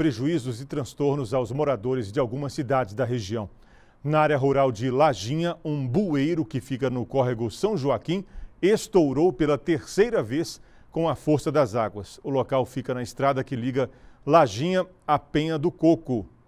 prejuízos e transtornos aos moradores de algumas cidades da região. Na área rural de Lajinha, um bueiro que fica no córrego São Joaquim estourou pela terceira vez com a força das águas. O local fica na estrada que liga Lajinha à Penha do Coco,